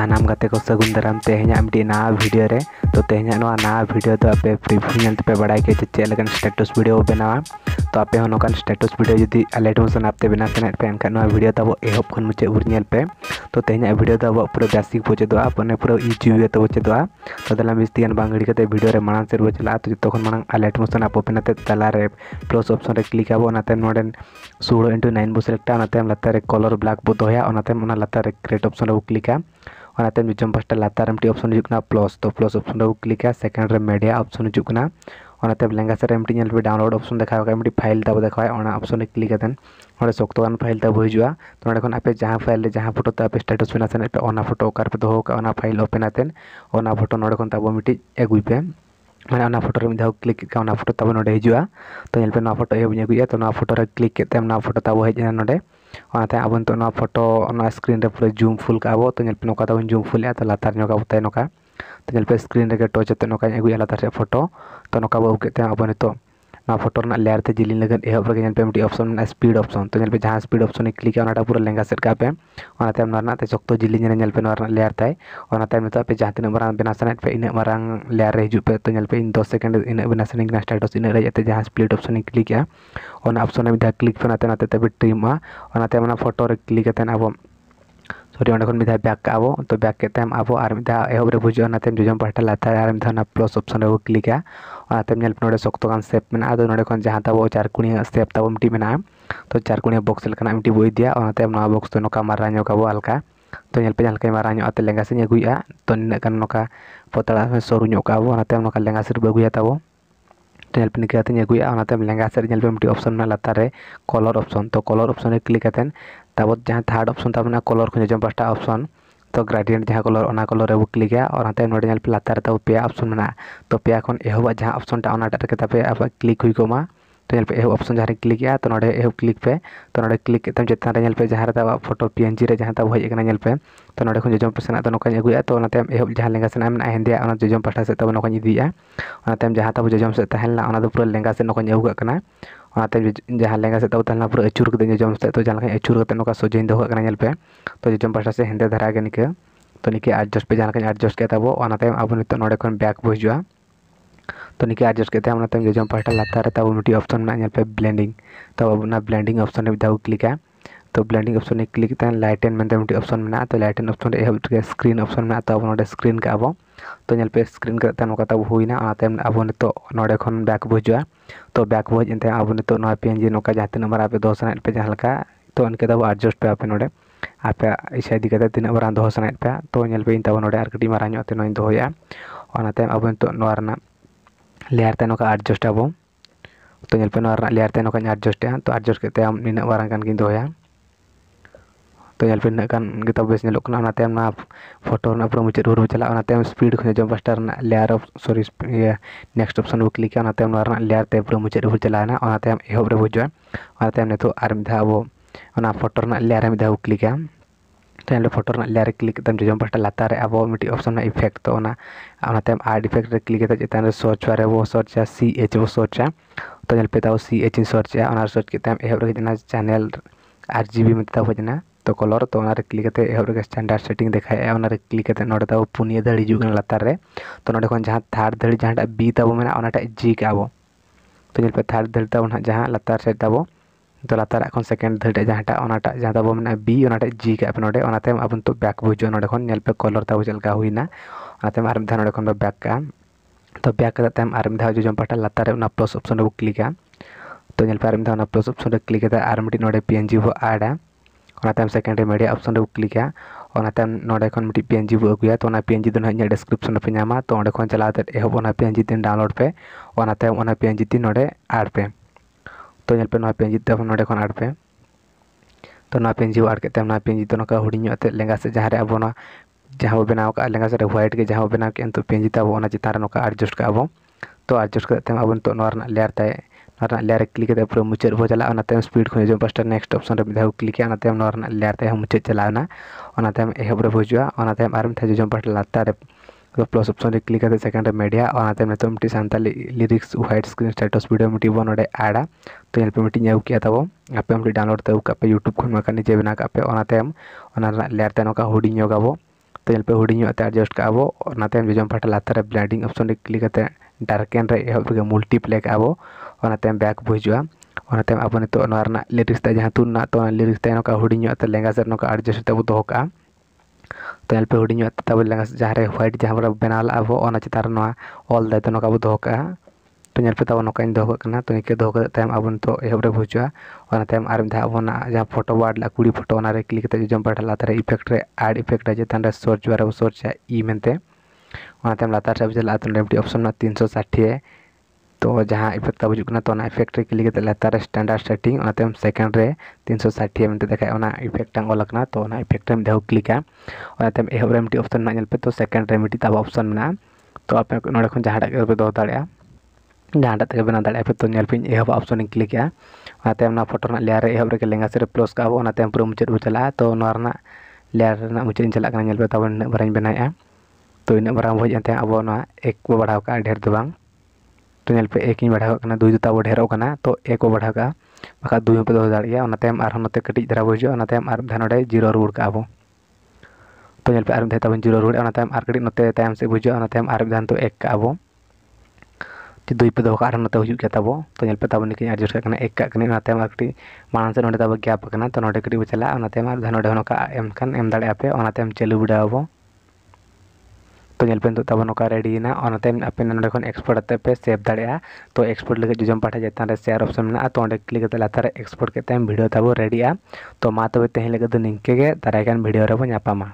ᱥᱟᱱᱟᱢ ᱜᱟᱛᱮ ᱠᱚ ᱥᱟᱹᱜᱩᱱ ᱫᱟᱨᱟᱢ ᱛᱮᱦᱮᱧᱟᱜ ᱢᱤᱫᱴᱤᱡ ᱱᱟᱣᱟ ᱵᱷᱤᱰᱤᱭᱳ ᱨᱮ ᱛᱚ ᱛᱮᱦᱮᱧᱟᱜ ᱱᱚᱣᱟ ᱱᱟᱣᱟ ᱵᱷᱤᱰᱤᱭᱳ ᱫᱚ ᱟᱯᱮ ᱯᱨᱤᱵᱷᱤᱭᱩ ᱧᱮᱞ ᱛᱮᱯᱮ ᱵᱟᱲᱟᱭ ᱠᱮᱫ ᱪᱮᱫ ᱞᱮᱠᱟᱱ ᱥᱴᱮᱴᱟᱥ ᱵᱷᱤᱰᱤᱭᱳ ᱵᱮᱱᱟᱣᱟ ᱛᱚ ᱟᱯᱮ ᱦᱚᱸ ᱱᱚᱝᱠᱟᱱ ᱥᱴᱮᱴᱟᱥ ᱵᱷᱤᱰᱤᱭᱳ ᱡᱩᱫᱤ ᱟᱞᱮ ᱴᱷᱮᱱ ᱥᱟᱱᱟᱢ ᱯᱮ ᱵᱮᱱᱟᱣ ᱥᱟᱱᱟᱭᱮᱫ ᱯᱮ ᱮᱱᱠᱷᱟᱱ ᱱᱚᱣᱟ ᱵᱷᱤᱰᱤᱭᱳ ᱛᱟᱵᱚ ᱮᱦᱚᱵ ᱠᱷᱚᱱ ᱢᱩᱪᱟᱹᱫ ᱵᱷᱳᱨ ᱧᱮᱞ ᱯᱮ ᱛᱚ ᱛᱮᱦᱮᱧᱟᱜ ᱵᱷᱤᱰᱤᱭᱳ ᱫᱚ ᱟᱵᱚᱣᱟᱜ ᱯᱩᱨᱟᱹ ᱵᱮᱥᱤᱠ ᱵᱚ ᱪᱮᱫᱚᱜᱼᱟ ᱢᱟᱱᱮ ᱯᱩᱨᱟᱹ ᱤᱡᱤ ᱛᱮᱵᱚ ᱪᱮᱫᱚᱜᱼᱟ ᱛᱚ ᱫᱟᱞᱟᱝ ᱵᱮᱥᱛᱤ ᱜᱟᱱ ᱵᱟᱝ ᱜᱤᱰᱤ ᱠᱟᱛᱮ ᱵᱷᱤᱰᱤᱭᱳ ᱨᱮ ᱢᱟᱲᱟᱝ ᱥᱮᱫ ᱵᱚ ᱪᱟᱞᱟᱜᱼᱟ ᱛᱚ ᱡᱚᱛᱚ ᱠᱷᱚᱱ ᱢᱟᱲᱟᱝ ᱟᱞᱮ ᱴᱷᱮᱱ ᱥᱟᱱᱟᱢ ᱟᱯᱚ ᱯᱮᱱᱟᱛᱮ ᱛᱟᱞᱟᱨᱮ ᱯᱞᱟᱥ ᱚᱯᱥᱚᱱ ᱨᱮ ᱠᱞᱤᱠ ᱟᱵᱚ ᱚᱱᱟᱛᱮ ᱱᱚᱰᱮ ᱥᱳᱞᱳ ᱤᱱᱴᱩ ᱱᱟᱭᱤᱱ ᱵᱚ ᱥᱤᱞᱮᱠᱴᱟ ᱚᱱᱟᱛᱮ ᱞᱟᱛᱟᱨ ᱨᱮ ᱠᱚᱞᱚᱨ ᱵᱞᱟᱠ ᱵᱚ ᱫᱚᱦᱚᱭᱟ ᱚᱱᱟᱛᱮ ᱚᱱᱟ ᱞᱟᱛᱟᱨ ᱨᱮ ᱠᱨᱮᱴ ᱚᱯᱥᱚᱱ ᱨᱮᱵᱚ ᱠᱞᱤᱠᱟ ᱚᱱᱟᱛᱮ ᱡᱚᱡᱚᱢ ᱯᱟᱥᱴᱟ ᱞᱟᱛᱟᱨ ᱨᱮ ᱢᱤᱫᱴᱤᱡ ᱚᱯᱥᱚᱱ ᱦᱤᱡᱩᱜ ᱠᱟᱱᱟ ᱯᱞᱟᱥ ᱛᱚ ᱯᱞᱟᱥ ᱚᱯᱥᱚᱱ ᱨᱮᱵᱚ ᱠᱞᱤᱠᱟ ᱥᱮᱠᱮᱱᱰ ᱨᱮ ᱢᱤᱰᱤᱭᱟ ᱚᱯᱥᱚᱱ ᱦᱤᱡᱩᱜ ᱠᱟᱱᱟ ᱚᱱᱟᱛᱮ ᱞᱮᱸᱜᱟ ᱥᱮᱫ ᱨᱮ ᱢᱤᱫᱴᱤᱡ ᱧᱮᱞ ᱯᱮ ᱰᱟᱣᱩᱱᱞᱳᱰ ᱚᱯᱥᱚᱱ ᱫᱮᱠᱷᱟᱣ ᱠᱟᱜ ᱢᱤᱫᱴᱤᱡ ᱯᱷᱟᱭᱤᱞ ᱛᱟᱵᱚ ᱫᱮᱠᱷᱟᱣᱟᱭ ᱚᱱᱟ ᱚᱯᱥᱚᱱ ᱨᱮ ᱠᱞᱤᱠ ᱠᱟᱛᱮᱫ ᱚᱸᱰᱮ ᱥᱚᱠᱛᱚ ᱜᱟᱱ ᱯᱷᱟᱭᱤᱞ ᱛᱟᱵᱚ ᱦᱤᱡᱩᱜᱼᱟ ᱛᱚ ᱚᱸᱰᱮ ᱠᱷᱚᱱ ᱟᱯᱮ ᱡᱟᱦᱟᱸ ᱯᱷᱟᱭᱤᱞ ᱨᱮ ᱡᱟᱦᱟᱸ ᱯᱷᱳᱴᱳ ᱛᱮ ᱟᱯᱮ ᱥᱴᱮᱴᱟᱥ ᱵᱮᱱᱟᱣ ᱥᱟᱱᱟᱭᱮᱫ ᱯᱮ ᱚᱱᱟ ᱯᱷᱳᱴᱳ ᱚᱠᱟ ᱨᱮᱯᱮ ᱫᱚᱦᱚ ᱠᱟᱜᱼᱟ ᱚᱱᱟ ᱯᱷᱟᱭᱤᱞ ᱳᱯᱮᱱ ᱟᱛᱮᱫ ᱚᱱᱟ ᱯᱷᱳᱴᱳ ᱱᱚᱸᱰᱮ ᱠᱷᱚᱱ ᱛᱟᱵᱚ ᱢᱤᱫᱴᱤᱡ ᱟᱹᱜᱩᱭ ᱯᱮ ᱢᱟᱱᱮ ᱚᱱᱟ ᱯᱷᱳᱴᱳ ᱨᱮ ᱢᱤᱫ ᱫᱷᱟᱣ ᱠᱞᱤᱠ ᱠᱮᱫ ᱠᱷᱟᱱ ᱚᱱᱟ ᱯᱷᱳᱴᱳ ᱛᱟᱵᱚ ᱱᱚᱸᱰᱮ ᱦᱤᱡᱩᱜᱼᱟ ᱛᱚ ᱧᱮᱞ ᱯᱮ ᱱᱚᱣᱟ ᱯᱷᱳᱴᱳ ᱮᱦᱚᱵ ᱤᱧ ᱟᱹᱜᱩᱭᱟ ᱛᱚ ᱱᱚᱣᱟ ᱯᱷᱳᱴᱳ ᱨᱮ ᱠᱞᱤᱠ ᱠᱮᱫ ᱛᱮ ᱚᱱᱟ ᱯᱷᱳᱴᱳ ᱛᱟᱵᱚ ᱦᱮᱡ ᱮᱱᱟ ᱱᱚᱸᱰᱮ ᱚᱱᱟᱛᱮ ᱟᱵᱚ ᱱᱤᱛᱚᱜ ᱱᱚᱣᱟ ᱯᱷᱳᱴᱳ ᱱᱚᱣᱟ ᱥᱠᱨᱤᱱ ᱨᱮ ᱯᱩᱨᱟᱹ ᱡᱩᱢ ᱯᱷᱩᱞ ᱠᱟᱜᱼᱟ ᱵᱚ ᱛᱚ ᱧᱮᱞ ᱯᱮ ᱱᱚᱝᱠᱟ ᱛᱟᱵᱚᱱ ᱡᱩᱢ ᱯᱷᱩᱞᱮᱜᱼᱟ ᱛᱚ ᱞᱟᱛᱟᱨ ᱧᱚᱜ ᱟᱵᱚ ᱛᱟᱭ ᱱᱚᱝᱠᱟ ᱛᱚ ᱧᱮᱞ ᱯᱮ ᱥᱠᱨᱤᱱ ᱨᱮᱜᱮ ᱴᱚᱪ ᱟᱛᱮᱫ ᱱᱚᱝᱠᱟᱧ ᱟᱹᱜᱩᱭᱟ ᱞᱟᱛᱟᱨ ᱥᱮᱫ ᱯᱷᱳᱴᱳ ᱛᱚ ᱱᱚᱝᱠᱟ ᱵᱚ ᱟᱹᱜᱩ ᱠᱮᱫ ᱛᱮ ᱟᱵᱚ ᱱᱤᱛᱚᱜ ना फोटो लेयारे जिली लगे एहब रहा है मिट्टी अपशन स्पीड अपशन तो पे जहाँ स्पीड अपशन क्लिक पूरा लेंगा सेट का पे पे चक्त जिली पे लेयारे पे जहाँ तीन मांग बना सब इनमें लेयारे हजू पे तो पे दस सेकेंड इन बना सी स्टेटस इन रहे जहाँ स्पीड अपशन क्लिका अपशन में क्लिक पे ट्रीम फोटो क्लिक अब सॉरी अंडे बैक आबो तो बैक के तेम आबो आर मिधा एहब रे बुझो नाते जोजम पाटा लाता आर मिधा ना प्लस ऑप्शन रे क्लिक आ और आते नेल नोडे सक्त कान स्टेप में आ दो कोन जहां ताबो चार कुणी स्टेप ताबो मिटी में ना तो चार कुणी बॉक्स लखन मिटी बोई दिया और नाते नो बॉक्स तो नो का मारा काबो हल्का तो नेल पे हल्का मारा नो आते लेगा से ने गुया तो ने कन नो का पतला सोरु नो काबो नाते नो का लेगा से बगुया ताबो नेल पे निकाते ने गुया और नाते लेगा से नेल पे मिटी ऑप्शन में लाता रे कलर ऑप्शन तो कलर ऑप्शन रे क्लिक करते हैं तब जहाँ थार्ड अपशन तब कलर खोजे जो पाँचा अपशन तो ग्रेडियंट जहाँ कलर और कलर वो क्लिका और हाँ ना लातारे पे अपशन में तो पे खन एहबा जहाँ अपशन टाटे तपे क्लिक हो तो ये एह अपन जहाँ क्लिका तो ना एह क्लिक पे तो ना क्लिक चितान पे जहाँ तब फोटो पी एन जी जहाँ तब हजना पे तो ना खुद जजम पे तो नौकाय अगुआ तो एहब जहाँ लेंगा सेना में हिंदी जजम पाठा सब नौकाय इतना जहाँ तब जजम सेना पूरा लेंगे से नौकाय अगुआ वहाँ जहाँ लेंगे सब तक पूरा अचूर कर जो सब तो जहाँ अचूर ना सोजे दोहोना पे तो जम पास से हेदे धारा के निका तो निके एडजस्ट पे जहाँ एडजस्ट करता अब नीत बैक बो हजा तो निके एडजस्ट करते जम पास लातारे तब मीटिंग अपशन मेपे ब्लेंडिंग तब अब ब्लेंडिंग अपशन दाव क्लिका तो ब्लेंडिंग ऑप्शन में क्लिक तेन लाइट एंड मेन मिट्टी ऑप्शन में तो lighten option screen option में तो ना स्क्रीन के अब तो पे स्क्रीन करते अब नो बैक बोज है तो बैक बोज इनते अब ना पेज ना जहाँ तीन बार आप दस पे जहाँ तो इनके एडजस्ट तो पे आप नो आप इसे इदी तीन बार दस पे तो पे इनता नोटी मारा तीन दोते अब लेयर तेन एडजस्ट अब तो, तो पे लेयर तेन एडजस्ट है तो एडजस्ट करते नीना बारा दोया ᱛᱚ ᱧᱮᱞ ᱵᱤᱱ ᱱᱟᱜ ᱠᱷᱟᱱ ᱜᱮ ᱵᱮᱥ ᱧᱮᱞᱚᱜ ᱠᱟᱱᱟ ᱚᱱᱟ ᱛᱟᱭᱚᱢ ᱚᱱᱟ ᱯᱷᱳᱴᱳ ᱨᱮᱱᱟᱜ ᱯᱩᱨᱟᱹ ᱢᱩᱪᱟᱹᱫ ᱦᱩᱲᱩ ᱪᱟᱞᱟᱜᱼᱟ ᱚᱱᱟ ᱛᱟᱭᱚᱢ ᱥᱯᱤᱰ ᱠᱷᱚᱱ ᱯᱟᱥᱴᱟ ᱨᱮᱱᱟᱜ ᱞᱮᱭᱟᱨ ᱚᱯᱷ ᱥᱚᱨᱤ ᱤᱭᱟᱹ ᱱᱮᱠᱥᱴ ᱚᱯᱥᱚᱱ ᱵᱚ ᱠᱞᱤᱠᱟ ᱚᱱᱟ ᱛᱟᱭᱚᱢ ᱱᱚᱣᱟ ᱨᱮᱱᱟᱜ ᱞᱮᱭᱟᱨ ᱛᱮ ᱯᱩᱨᱟᱹ ᱢᱩᱪᱟᱹᱫ ᱦᱩᱲᱩ ᱪᱟᱞᱟᱣᱮᱱᱟ ᱚᱱᱟ ᱛᱟᱭᱚᱢ ᱮᱦᱚᱵ ᱨᱮ ᱵᱩᱡᱩᱜᱼᱟ ᱚᱱᱟ ᱛᱟᱭᱚᱢ ᱱᱤᱛᱚᱜ ᱟᱨ ᱢᱤᱫ ᱫᱷᱟᱣ ᱟᱵᱚ ᱚᱱᱟ ᱯᱷᱳᱴᱳ ᱨᱮᱱᱟᱜ ᱞᱮᱭᱟᱨ ᱨᱮ ᱢᱤᱫ ᱫᱷᱟᱣ ᱵᱚ ᱠᱞᱤᱠᱟ ᱛᱟᱦᱞᱮ ᱯᱷᱳᱴᱳ ᱨᱮᱱᱟᱜ ᱞᱮᱭᱟᱨ ᱨᱮ ᱠᱞᱤᱠ ᱠᱟᱛᱮᱢ ᱡᱚᱡᱚᱢ ᱯᱟᱥᱴᱟ ᱞᱟᱛᱟᱨ ᱨᱮ ᱟᱵᱚ ᱢᱤᱫᱴᱤᱡ ᱚᱯᱥᱚᱱ ᱨᱮᱱᱟᱜ ᱤᱯᱷᱮᱠᱴ ᱛᱚ ᱚᱱᱟ ᱚᱱᱟ ᱛᱟᱭᱚᱢ ᱟᱨᱴ ᱤᱯᱷᱮᱠᱴ ᱨᱮ ᱠᱞᱤᱠ ᱠᱟᱛᱮ ᱪᱮᱛᱟᱱ ᱨᱮ ᱥᱚᱨᱪ ᱵᱟᱨ ᱨᱮᱵᱚ ᱥᱚᱨᱪᱟ ᱥᱤ ᱮᱭᱤᱪ ᱵᱚ ᱥᱚᱨᱪᱟ ᱛᱚ ᱧᱮᱞ ᱯᱮ ᱛᱟᱵᱚ ᱥᱤ ᱮᱭᱤᱪ ᱤᱧ ᱥᱚᱨᱪ ᱮᱜᱼᱟ ᱚᱱᱟ ᱥᱚᱨᱪ ᱠᱮᱫ ᱛᱟᱭᱚᱢ ᱮᱦᱚᱵ ᱨᱮ ᱦᱮᱡ ᱮᱱᱟ ᱪᱮᱱᱮᱞ ᱟᱨ ᱡᱤᱵᱤ ᱢᱮᱛᱟ ᱦᱮᱡ ᱮᱱᱟ ᱛᱚ ᱠᱚᱞᱚᱨ ᱛᱚ ᱚᱱᱟᱨᱮ ᱠᱞᱤᱠ ᱠᱟᱛᱮᱫ ᱮᱦᱚᱵ ᱨᱮᱜᱮ ᱥᱴᱮᱱᱰᱟᱨᱰ ᱥᱮᱴᱤᱝ ᱫᱮᱠᱷᱟᱭᱮᱜᱼᱟ ᱚᱱᱟᱨᱮ ᱠᱞᱤᱠ ᱠᱟᱛᱮᱫ ᱱᱚᱰᱮ ᱫᱚ ᱯᱩᱱᱭᱟᱹ ᱫᱷᱟᱹᱲᱤᱡ ᱦᱤᱡᱩᱜ ᱠᱟᱱᱟ ᱞᱟᱛᱟᱨ ᱨᱮ ᱛᱚ ᱱᱚᱰᱮ ᱠᱷᱚᱱ ᱡᱟᱦᱟᱸ ᱛᱷᱟᱨᱰ ᱫᱷᱟᱹᱲᱤᱡ ᱡᱟᱦᱟᱸᱴᱟᱜ ᱵᱤ ᱛᱟᱵᱚ ᱢᱮᱱᱟᱜᱼᱟ ᱚᱱᱟᱴᱟᱜ ᱡᱤ ᱠᱟᱜᱼᱟ ᱵᱚ ᱛᱚ ᱧᱮᱞ ᱯᱮ ᱛᱷᱟᱨᱰ ᱫᱷᱟᱹᱲᱤᱡ ᱛᱟᱵᱚ ᱦᱟᱸᱜ ᱡᱟᱦᱟᱸ ᱞᱟᱛᱟর ᱥᱮᱫ ᱛᱟᱵᱚ ᱛᱚ ᱞᱟᱛᱟᱨᱟᱜ ᱠᱷᱚᱱ ᱥᱮᱠᱮᱱᱰ ᱫᱷᱟᱹᱲᱤᱡ ᱡᱟᱦᱟᱸᱴᱟᱜ ᱚᱱᱟᱴᱟᱜ ᱡᱟᱦᱟᱸ ᱛᱟᱵᱚ ᱢᱮᱱᱟᱜᱼᱟ ᱵᱤ ᱚᱱᱟᱴᱟᱜ ᱡᱤ ᱠᱟᱜ ᱯᱮ ᱱᱚᱰᱮ ᱚᱱᱟᱛᱮ ᱟᱵᱚ ᱱᱤᱛᱚᱜ ᱵᱮᱠ ᱵᱚ ᱦᱤᱡᱩᱜᱼᱟ ᱱᱚᱰᱮ ᱠᱷᱚᱱ ᱧᱮᱞ ᱯᱮ ᱠᱚᱞᱚᱨ ᱛᱟᱵᱚ ᱪᱮᱫ ᱞᱮᱠᱟ ᱦᱩᱭᱱᱟ ᱚᱱᱟᱛᱮ ᱟᱨ ᱢᱤᱫ ᱫᱷᱟᱣ ᱱᱚᱰᱮ ᱠᱷᱚᱱ ᱫᱚ ᱵᱮᱠ ᱠᱟᱜᱼᱟ ᱛᱚ ᱵᱮᱠ ᱠᱟᱛᱮᱫ ᱛᱟᱭᱚᱢ ᱟᱨ ᱢᱤᱫ ᱫᱷᱟᱣ ᱡᱚᱡᱚᱢ ᱯᱟᱦᱴᱟ ᱞᱟᱛᱟᱨ ᱨᱮ ᱚᱱᱟ ᱯᱞᱟᱥ ᱚᱯᱥᱚᱱ ᱨᱮᱵᱚ ᱠᱞᱤᱠᱟ ᱛᱚ ᱧᱮᱞ ᱯᱮ ᱟᱨ ᱢᱤᱫ ᱫᱷᱟᱣ ᱚᱱᱟ ᱯᱞᱟᱥ ᱚᱯᱥᱚᱱ ᱨᱮ ᱠᱞᱤᱠ ᱠᱟᱛᱮᱫ ᱟᱨ ᱢᱤᱫᱴᱤᱡ ᱱᱚᱰᱮ ᱯᱤ ᱮᱱ ᱡᱤ ᱵᱚ ᱟᱰᱟ सेकेंड मीडिया अपशन क्लिका और ना मिट्टी पी एन जी अगुआ तो पी एन जी हाँ डेसक्रिप्शन पे नाम तो चला एहब पी एन जी तीन डाउनलोड पे पी एन जी तीन आड पे तो पे पी एन जी तब ना आड पे तो पी एन जी आड करते पी एन जी तक हूड़ी लेंगा से जहाँ अब जहाँ बनाव का लेंगा सर ह्वैट के जहाँ बनाव के पी एन जी तब चितान ना एडजस्ट कर तो एडजस्ट करते अब लेयर तय लेयर क्लिक मुचाद बहुत चलना स्पीड खुद पास्टर नेक्स्ट ऑप्शन दौ क्लिक लेयर तक मुचाद चलावना एहबर बजूम थे जो पास्टर लातारे plus option click second media सानी lyrics white screen status video मिट्टी बो एडा तो ये मिट्टी अगु किया तब आपे डाउनलोड तब कपे यूट्यूब खुद निजे बनाकपे लेयर तक हूडी योगा तो ये हूडी एडजस्ट कर जो पास्टर लातारे ब्लैंडिंग ऑप्शन क्लिक डार्केन रे एहब मल्टीप्लेक अब बैक बुजुआ ओनाते अब नित लिरिक्स जहाँ तुन तो लिरिक्स ते नौका लेंगा से ना एडजस्ट तब दोक तो एलपे हुडी तब लेंगा जहाँ ह्वाइट जहाँ बड़ा बना अब ओना चितार ऑल दाय तो ना दोक तो नलपे तब ना दोकना तो निके दोकते अब नितो एहब रे बुजुआ ओनाते और मिधा अब जहाँ फोटो वार्ड कुड़ी फोटो क्लिक जो पाठ लाते इफेक्ट रे एड इफेक्ट जे तान सर्च बारे सर्च ई मेनते ᱚᱱᱟᱛᱮ ᱞᱟᱛᱟᱨ ᱥᱮᱫ ᱪᱟᱞᱟᱜᱼᱟ ᱛᱚ ᱞᱮᱯᱷᱴ ᱚᱯᱥᱚᱱ ᱨᱮᱱᱟᱜ ᱛᱤᱱᱥᱚ ᱥᱟᱴᱷᱤ ᱛᱚ ᱡᱟᱦᱟᱸ ᱤᱯᱷᱮᱠᱴ ᱛᱟᱵᱚ ᱦᱤᱡᱩᱜ ᱠᱟᱱᱟ ᱛᱚ ᱚᱱᱟ ᱤᱯᱷᱮᱠᱴ ᱨᱮ ᱠᱞᱤᱠ ᱠᱟᱛᱮᱫ ᱞᱟᱛᱟᱨ ᱨᱮ ᱥᱴᱮᱱᱰᱟᱨᱰ ᱥᱮᱴᱤᱝ ᱚᱱᱟᱛᱮ ᱥᱮᱠᱮᱱᱰ ᱨᱮ ᱛᱤᱱᱥᱚ ᱥᱟᱴᱷᱤ ᱢᱮᱱᱛᱮ ᱫᱮᱠᱷᱟᱜᱼᱟ ᱚᱱᱟ ᱤᱯᱷᱮᱠᱴ ᱴᱟᱝ ᱚᱞ ᱟᱠᱟᱱᱟ ᱛᱚ ᱚᱱᱟ ᱤᱯᱷᱮᱠᱴ ᱨᱮ ᱢᱤᱫ ᱫᱷᱟᱣ ᱠᱞᱤᱠᱟ ᱚᱱᱟᱛᱮ ᱮᱦᱚᱵ ᱨᱮ ᱢᱤᱫᱴᱤᱡ ᱚᱯᱥᱚᱱ ᱢᱮᱱᱟᱜᱼᱟ ᱧᱮᱞ ᱯᱮ ᱛᱚ ᱥᱮᱠᱮᱱᱰ ᱨᱮ ᱢᱤᱫᱴᱤᱡ ᱛᱟᱵᱚ ᱚᱯᱥᱚᱱ ᱢᱮᱱᱟᱜᱼᱟ ᱛᱚ ᱟᱯᱮ ᱱᱚᱰᱮ ᱠᱷᱚᱱ ᱡᱟᱦᱟᱸᱴᱟᱜ ᱜᱮᱯᱮ ᱫᱚᱦᱚ ᱫᱟᱲᱮᱭᱟᱜᱼᱟ ᱡᱟᱦᱟᱸᱴᱟᱜ ᱛᱮᱜᱮ ᱵᱮᱱᱟᱣ ᱫᱟᱲᱮᱭᱟᱜᱼᱟ ᱯᱮ ᱛᱚ ᱧᱮᱞ ᱯᱮᱧ ᱮᱦᱚᱵ ᱚᱯᱥᱚᱱ ᱤᱧ ᱠᱞᱤᱠ ᱮᱜᱼᱟ ᱚᱱᱟᱛᱮ ᱚᱱᱟ ᱯᱷᱳᱴᱳ ᱨᱮᱱᱟᱜ ᱞᱮᱭᱟᱨ ᱨᱮ ᱮᱦᱚᱵ ᱨᱮᱜᱮ ᱞᱮᱸᱜᱟ ᱥᱮᱫ ᱨᱮ ᱯᱞᱟᱥ ᱠᱟᱜᱼᱟ ᱵᱚ ᱚᱱᱟᱛᱮ ᱯᱩᱨᱟᱹ ᱢᱩᱪᱟᱹᱫ ᱵᱚ ᱪᱟᱞᱟᱜᱼᱟ ᱛᱚ ᱱᱚᱣᱟ ᱨᱮᱱᱟᱜ ᱞᱮᱭᱟᱨ ᱨᱮᱱᱟᱜ ᱢᱩᱪᱟᱹᱫ ᱤᱧ ᱪᱟᱞᱟᱜ ᱠᱟᱱᱟ ᱧᱮᱞ ᱯᱮ ᱛᱟᱵᱚ ᱱᱤᱱᱟᱹᱜ ᱵᱟᱨᱟᱧ ᱵᱮᱱᱟᱣᱮᱜᱼᱟ तो इन मारा हज एन अब एक को बढ़ाव का ढेर तो बांग तो पे एक बढ़ाव करना दुई दोता ढेर तो एक को बढ़ाव का बाखा दुई पे दौड़ दाते कटी दारा बो हजों ने जीरो रुड़ का तो पे दाब जीरो रुड़े तम से बुझे दान तो एक का दुई पे दौर ना हजूब तो पे तब निकी एडजस्ट कर एक काम मांग से ना गैप करना तो ना कटी को चलना ना एम खान एम दाड़े पे चालू बिड़ाओ ᱛᱚ ᱧᱮᱞ ᱯᱮ ᱱᱤᱛᱚᱜ ᱛᱟᱵᱚᱱ ᱱᱚᱝᱠᱟ ᱨᱮᱰᱤᱭᱮᱱᱟ ᱚᱱᱟᱛᱮ ᱟᱯᱮ ᱱᱚᱰᱮ ᱠᱷᱚᱱ ᱮᱠᱥᱯᱳᱨᱴ ᱠᱟᱛᱮᱫ ᱯᱮ ᱥᱮᱵᱷ ᱫᱟᱲᱮᱭᱟᱜᱼᱟ ᱛᱚ ᱮᱠᱥᱯᱳᱨᱴ ᱞᱟᱹᱜᱤᱫ ᱡᱚᱡᱚᱢ ᱯᱟᱦᱴᱟ ᱪᱮᱛᱟᱱ ᱨᱮ ᱥᱮᱭᱟᱨ ᱚᱯᱥᱮᱱ ᱢᱮᱱᱟᱜᱼᱟ ᱛᱚ ᱚᱸᱰᱮ ᱠᱞᱤᱠ ᱠᱟᱛᱮᱫ ᱞᱟᱛᱟᱨ ᱨᱮ ᱮᱠᱥᱯᱳᱨᱴ ᱠᱟᱛᱮᱫ ᱵᱷᱤᱰᱭᱳ ᱛᱟᱵᱚ ᱨᱮᱰᱤᱜᱼᱟ ᱛᱚ ᱢᱟ ᱛᱚᱵᱮ ᱛᱮᱦᱮᱧ ᱞᱟᱹᱜᱤᱫ ᱫᱚ ᱱᱤᱝᱠᱟᱹ ᱜᱮ ᱫᱟᱨᱟᱭ ᱠᱟᱱ ᱵᱷᱤᱰᱭᱳ ᱨᱮᱵᱚᱱ ᱧᱟᱯᱟᱢᱟ